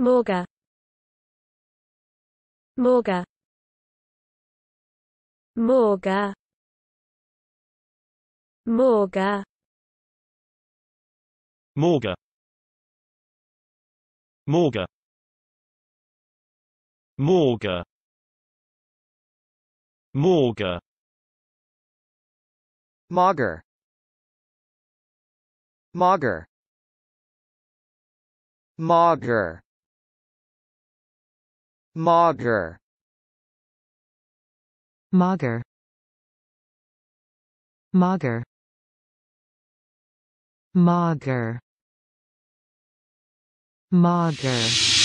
Morga Morga Morga Morga Morga Morga Morga Morga Mauger Mauger Mauger Mager. Mager. Mager. Mager. Mager.